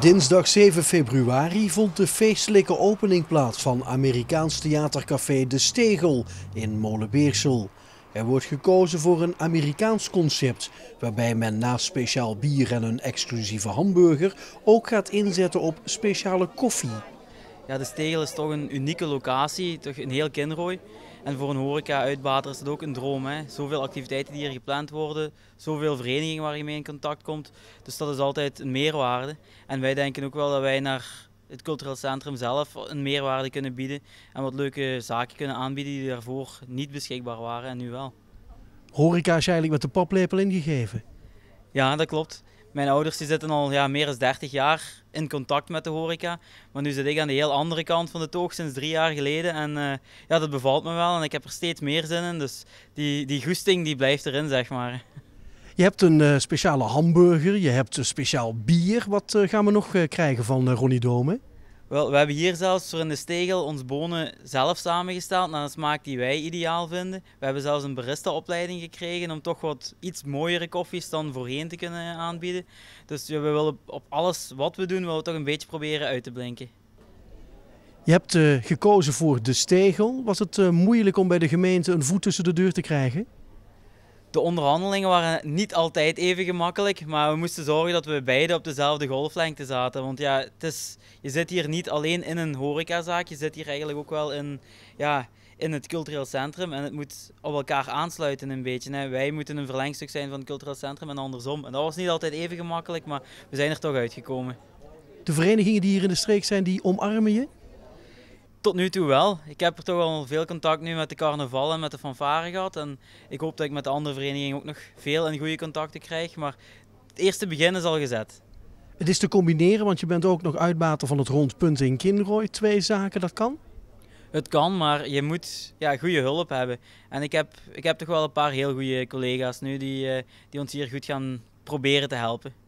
Dinsdag 7 februari vond de feestelijke opening plaats van Amerikaans theatercafé De Stegel in Molenbeersel. Er wordt gekozen voor een Amerikaans concept, waarbij men naast speciaal bier en een exclusieve hamburger ook gaat inzetten op speciale koffie ja, de Stegel is toch een unieke locatie, toch een heel Kinrooi. En voor een horeca-uitbater is het ook een droom. Hè? Zoveel activiteiten die hier gepland worden, zoveel verenigingen waar je mee in contact komt. Dus dat is altijd een meerwaarde. En wij denken ook wel dat wij naar het cultureel centrum zelf een meerwaarde kunnen bieden. En wat leuke zaken kunnen aanbieden die daarvoor niet beschikbaar waren en nu wel. Horeca is eigenlijk met de paplepel ingegeven. Ja, dat klopt. Mijn ouders die zitten al ja, meer dan 30 jaar in contact met de horeca. Maar nu zit ik aan de heel andere kant van de toog sinds drie jaar geleden. En eh, ja, dat bevalt me wel en ik heb er steeds meer zin in. Dus die, die goesting die blijft erin, zeg maar. Je hebt een eh, speciale hamburger, je hebt een speciaal bier. Wat eh, gaan we nog krijgen van Ronnie Domen? Wel, we hebben hier zelfs voor in de stegel ons bonen zelf samengesteld naar een smaak die wij ideaal vinden. We hebben zelfs een barista-opleiding gekregen om toch wat iets mooiere koffies dan voorheen te kunnen aanbieden. Dus we willen op alles wat we doen, willen we toch een beetje proberen uit te blinken. Je hebt eh, gekozen voor de stegel. Was het eh, moeilijk om bij de gemeente een voet tussen de deur te krijgen? De onderhandelingen waren niet altijd even gemakkelijk, maar we moesten zorgen dat we beide op dezelfde golflengte zaten. Want ja, het is, je zit hier niet alleen in een horecazaak, je zit hier eigenlijk ook wel in, ja, in het cultureel centrum. En het moet op elkaar aansluiten een beetje. Hè. Wij moeten een verlengstuk zijn van het cultureel centrum en andersom. En dat was niet altijd even gemakkelijk, maar we zijn er toch uitgekomen. De verenigingen die hier in de streek zijn, die omarmen je? Tot nu toe wel. Ik heb er toch al veel contact nu met de carnaval en met de fanfare gehad. En ik hoop dat ik met de andere verenigingen ook nog veel en goede contacten krijg. Maar het eerste begin is al gezet. Het is te combineren, want je bent ook nog uitbater van het rondpunt in Kinrooi. Twee zaken, dat kan? Het kan, maar je moet ja, goede hulp hebben. En ik heb, ik heb toch wel een paar heel goede collega's nu die, eh, die ons hier goed gaan proberen te helpen.